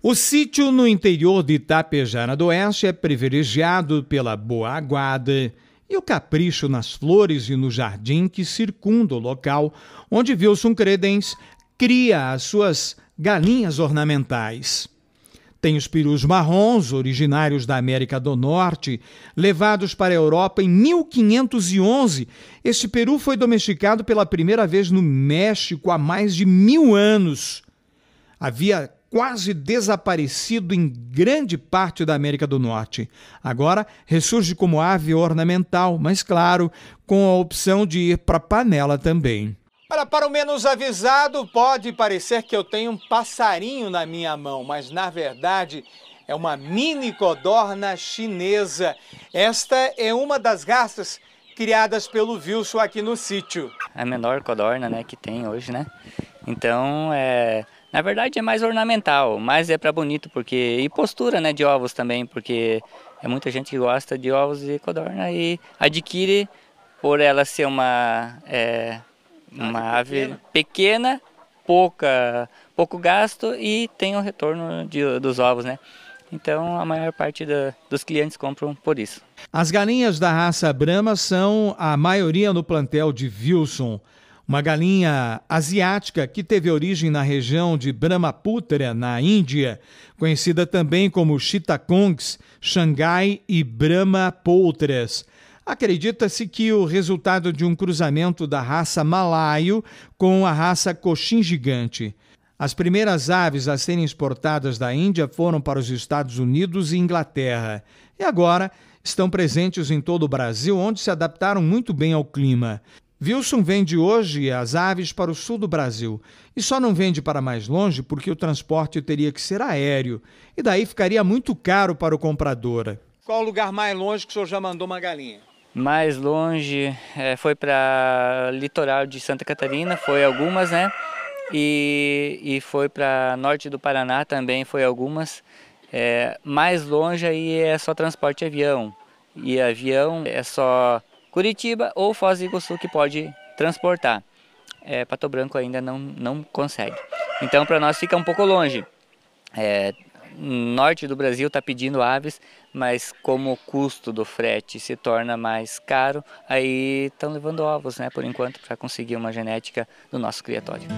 O sítio no interior de Itapejara do Oeste é privilegiado pela boa aguada e o capricho nas flores e no jardim que circunda o local onde Wilson Credens cria as suas galinhas ornamentais. Tem os perus marrons, originários da América do Norte, levados para a Europa em 1511. Este peru foi domesticado pela primeira vez no México há mais de mil anos. Havia quase desaparecido em grande parte da América do Norte. Agora ressurge como ave ornamental, mas claro, com a opção de ir para panela também. para o menos avisado, pode parecer que eu tenho um passarinho na minha mão, mas na verdade é uma mini codorna chinesa. Esta é uma das garças criadas pelo Wilson aqui no sítio. É a menor codorna né, que tem hoje, né? Então, é, na verdade é mais ornamental, mas é para bonito porque e postura, né, de ovos também, porque é muita gente que gosta de ovos e codorna e adquire por ela ser uma é, uma ave, ave pequena. pequena, pouca, pouco gasto e tem o retorno de, dos ovos, né? Então a maior parte da, dos clientes compram por isso. As galinhas da raça Brahma são a maioria no plantel de Wilson uma galinha asiática que teve origem na região de Brahmaputra, na Índia, conhecida também como Chitakongs, Xangai e Brahmapoutras. Acredita-se que o resultado de um cruzamento da raça malaio com a raça coxim gigante. As primeiras aves a serem exportadas da Índia foram para os Estados Unidos e Inglaterra. E agora estão presentes em todo o Brasil, onde se adaptaram muito bem ao clima. Wilson vende hoje as aves para o sul do Brasil e só não vende para mais longe porque o transporte teria que ser aéreo e daí ficaria muito caro para o comprador. Qual o lugar mais longe que o senhor já mandou uma galinha? Mais longe é, foi para litoral de Santa Catarina, foi algumas, né? E, e foi para norte do Paraná também, foi algumas. É, mais longe aí é só transporte avião. E avião é só Curitiba ou Foz do Iguaçu que pode transportar. É, Pato Branco ainda não, não consegue. Então para nós fica um pouco longe. É, norte do Brasil está pedindo aves, mas como o custo do frete se torna mais caro, aí estão levando ovos, né, por enquanto, para conseguir uma genética do nosso criatório.